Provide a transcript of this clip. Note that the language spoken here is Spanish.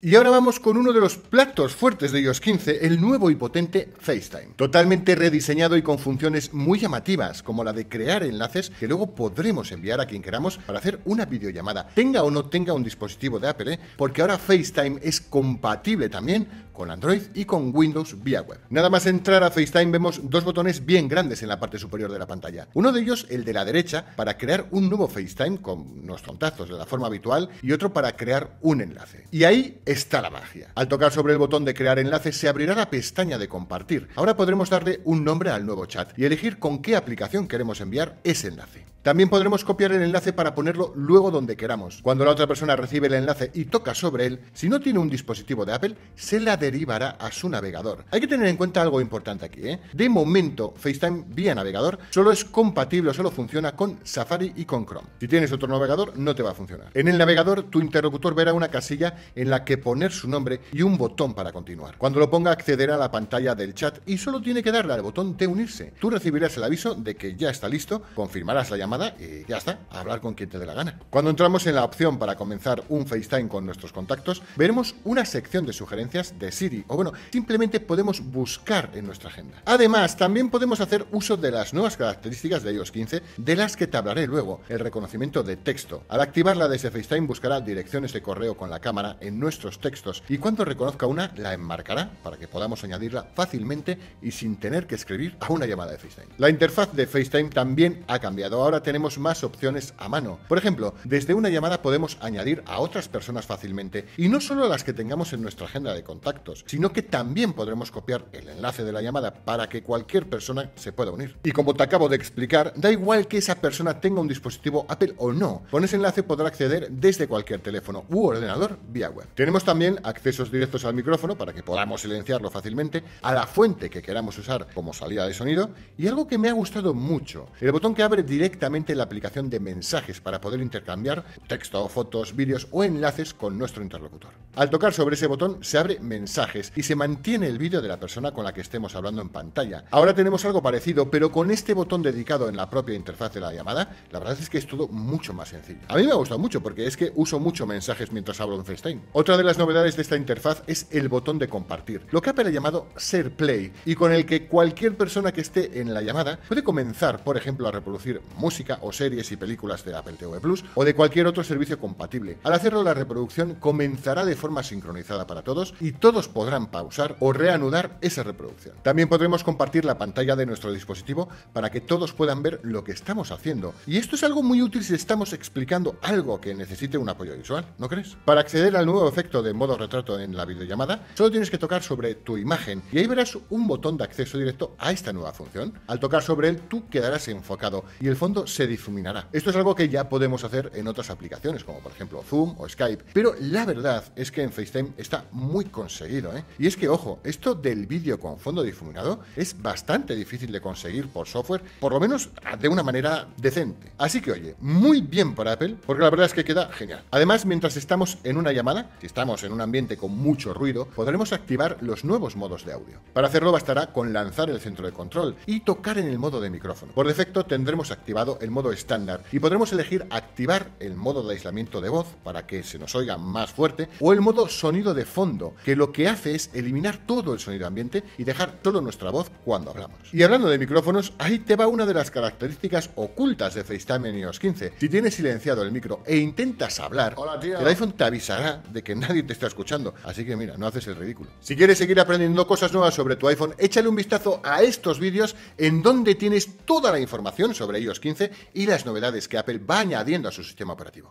Y ahora vamos con uno de los platos fuertes de iOS 15, el nuevo y potente FaceTime. Totalmente rediseñado y con funciones muy llamativas, como la de crear enlaces que luego podremos enviar a quien queramos para hacer una videollamada, tenga o no tenga un dispositivo de Apple, ¿eh? porque ahora FaceTime es compatible también con Android y con Windows vía web. Nada más entrar a FaceTime vemos dos botones bien grandes en la parte superior de la pantalla. Uno de ellos, el de la derecha, para crear un nuevo FaceTime con unos tontazos de la forma habitual y otro para crear un enlace. Y ahí está la magia. Al tocar sobre el botón de crear enlace se abrirá la pestaña de compartir. Ahora podremos darle un nombre al nuevo chat y elegir con qué aplicación queremos enviar ese enlace. También podremos copiar el enlace para ponerlo luego donde queramos. Cuando la otra persona recibe el enlace y toca sobre él, si no tiene un dispositivo de Apple, se le de derivará a su navegador. Hay que tener en cuenta algo importante aquí. ¿eh? De momento, FaceTime vía navegador solo es compatible o solo funciona con Safari y con Chrome. Si tienes otro navegador, no te va a funcionar. En el navegador, tu interlocutor verá una casilla en la que poner su nombre y un botón para continuar. Cuando lo ponga, accederá a la pantalla del chat y solo tiene que darle al botón de unirse. Tú recibirás el aviso de que ya está listo, confirmarás la llamada y ya está, a hablar con quien te dé la gana. Cuando entramos en la opción para comenzar un FaceTime con nuestros contactos, veremos una sección de sugerencias de Siri, o bueno, simplemente podemos buscar en nuestra agenda. Además, también podemos hacer uso de las nuevas características de iOS 15, de las que te hablaré luego, el reconocimiento de texto. Al activarla desde FaceTime buscará direcciones de correo con la cámara en nuestros textos y cuando reconozca una, la enmarcará para que podamos añadirla fácilmente y sin tener que escribir a una llamada de FaceTime. La interfaz de FaceTime también ha cambiado, ahora tenemos más opciones a mano. Por ejemplo, desde una llamada podemos añadir a otras personas fácilmente y no solo a las que tengamos en nuestra agenda de contacto, sino que también podremos copiar el enlace de la llamada para que cualquier persona se pueda unir. Y como te acabo de explicar, da igual que esa persona tenga un dispositivo Apple o no, con ese enlace podrá acceder desde cualquier teléfono u ordenador vía web. Tenemos también accesos directos al micrófono para que podamos silenciarlo fácilmente, a la fuente que queramos usar como salida de sonido y algo que me ha gustado mucho, el botón que abre directamente la aplicación de mensajes para poder intercambiar texto, fotos, vídeos o enlaces con nuestro interlocutor. Al tocar sobre ese botón se abre mensajes mensajes y se mantiene el vídeo de la persona con la que estemos hablando en pantalla. Ahora tenemos algo parecido, pero con este botón dedicado en la propia interfaz de la llamada, la verdad es que es todo mucho más sencillo. A mí me ha gustado mucho porque es que uso mucho mensajes mientras hablo en FaceTime. Otra de las novedades de esta interfaz es el botón de compartir, lo que Apple ha llamado Ser Play y con el que cualquier persona que esté en la llamada puede comenzar, por ejemplo, a reproducir música o series y películas de Apple TV Plus o de cualquier otro servicio compatible. Al hacerlo, la reproducción comenzará de forma sincronizada para todos y todos podrán pausar o reanudar esa reproducción. También podremos compartir la pantalla de nuestro dispositivo para que todos puedan ver lo que estamos haciendo. Y esto es algo muy útil si estamos explicando algo que necesite un apoyo visual, ¿no crees? Para acceder al nuevo efecto de modo retrato en la videollamada, solo tienes que tocar sobre tu imagen y ahí verás un botón de acceso directo a esta nueva función. Al tocar sobre él, tú quedarás enfocado y el fondo se difuminará. Esto es algo que ya podemos hacer en otras aplicaciones, como por ejemplo Zoom o Skype, pero la verdad es que en FaceTime está muy conseguido ¿eh? Y es que, ojo, esto del vídeo con fondo difuminado es bastante difícil de conseguir por software, por lo menos de una manera decente. Así que, oye, muy bien por Apple, porque la verdad es que queda genial. Además, mientras estamos en una llamada, si estamos en un ambiente con mucho ruido, podremos activar los nuevos modos de audio. Para hacerlo bastará con lanzar el centro de control y tocar en el modo de micrófono. Por defecto tendremos activado el modo estándar y podremos elegir activar el modo de aislamiento de voz para que se nos oiga más fuerte o el modo sonido de fondo, que lo que que hace es eliminar todo el sonido ambiente y dejar solo nuestra voz cuando hablamos. Y hablando de micrófonos, ahí te va una de las características ocultas de FaceTime en iOS 15. Si tienes silenciado el micro e intentas hablar, el iPhone te avisará de que nadie te está escuchando, así que mira, no haces el ridículo. Si quieres seguir aprendiendo cosas nuevas sobre tu iPhone, échale un vistazo a estos vídeos en donde tienes toda la información sobre iOS 15 y las novedades que Apple va añadiendo a su sistema operativo.